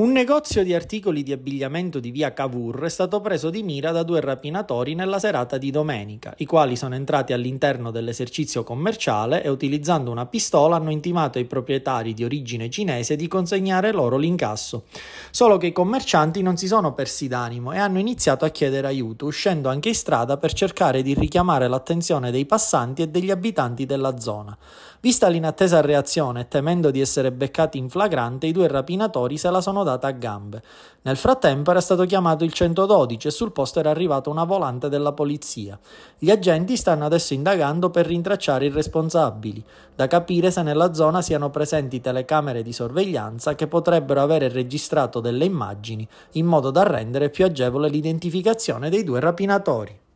Un negozio di articoli di abbigliamento di via Cavour è stato preso di mira da due rapinatori nella serata di domenica, i quali sono entrati all'interno dell'esercizio commerciale e utilizzando una pistola hanno intimato ai proprietari di origine cinese di consegnare loro l'incasso. Solo che i commercianti non si sono persi d'animo e hanno iniziato a chiedere aiuto, uscendo anche in strada per cercare di richiamare l'attenzione dei passanti e degli abitanti della zona. Vista l'inattesa reazione e temendo di essere beccati in flagrante, i due rapinatori se la sono data a gambe. Nel frattempo era stato chiamato il 112 e sul posto era arrivata una volante della polizia. Gli agenti stanno adesso indagando per rintracciare i responsabili, da capire se nella zona siano presenti telecamere di sorveglianza che potrebbero avere registrato delle immagini in modo da rendere più agevole l'identificazione dei due rapinatori.